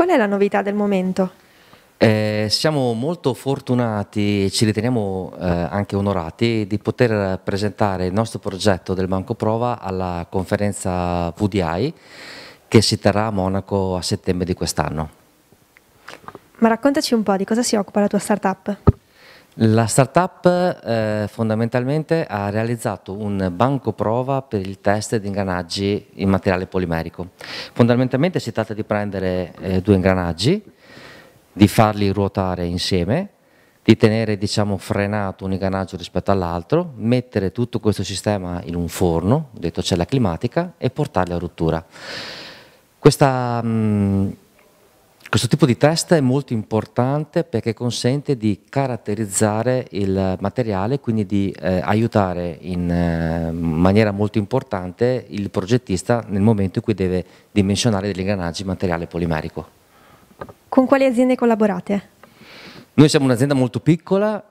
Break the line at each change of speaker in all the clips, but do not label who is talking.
Qual è la novità del momento? Eh, siamo molto fortunati e ci riteniamo eh, anche onorati di poter presentare il nostro progetto del Banco Prova alla conferenza VDI che si terrà a Monaco a settembre di quest'anno. Ma raccontaci un po' di cosa si occupa la tua startup. La startup eh, fondamentalmente ha realizzato un banco prova per il test di ingranaggi in materiale polimerico. Fondamentalmente si tratta di prendere eh, due ingranaggi, di farli ruotare insieme, di tenere diciamo, frenato un ingranaggio rispetto all'altro, mettere tutto questo sistema in un forno, detto c'è la climatica, e portarli a rottura. Questa, mh, mm, questo tipo di test è molto importante perché consente di caratterizzare il materiale, quindi di eh, aiutare in eh, maniera molto importante il progettista nel momento in cui deve dimensionare degli ingranaggi materiale polimerico. Con quali aziende collaborate? Noi siamo un'azienda molto piccola,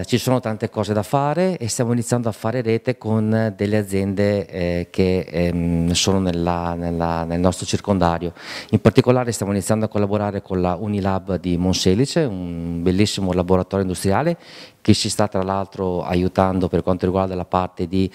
eh, ci sono tante cose da fare e stiamo iniziando a fare rete con delle aziende eh, che ehm, sono nella, nella, nel nostro circondario. In particolare stiamo iniziando a collaborare con la Unilab di Monselice, un bellissimo laboratorio industriale che ci sta tra l'altro aiutando per quanto riguarda la parte di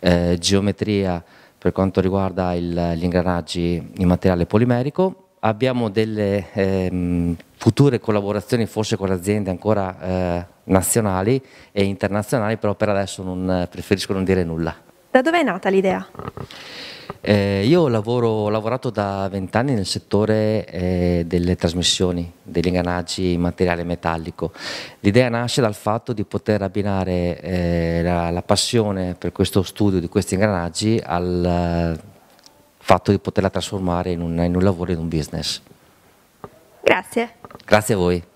eh, geometria, per quanto riguarda il, gli ingranaggi in materiale polimerico abbiamo delle ehm, future collaborazioni forse con aziende ancora eh, nazionali e internazionali, però per adesso non, eh, preferisco non dire nulla. Da dove è nata l'idea? Eh, io lavoro, ho lavorato da vent'anni nel settore eh, delle trasmissioni, degli ingranaggi in materiale metallico. L'idea nasce dal fatto di poter abbinare eh, la, la, passione per questo studio di questi ingranaggi al fatto di poterla trasformare in un, in un lavoro, in un business. Grazie. Grazie a voi.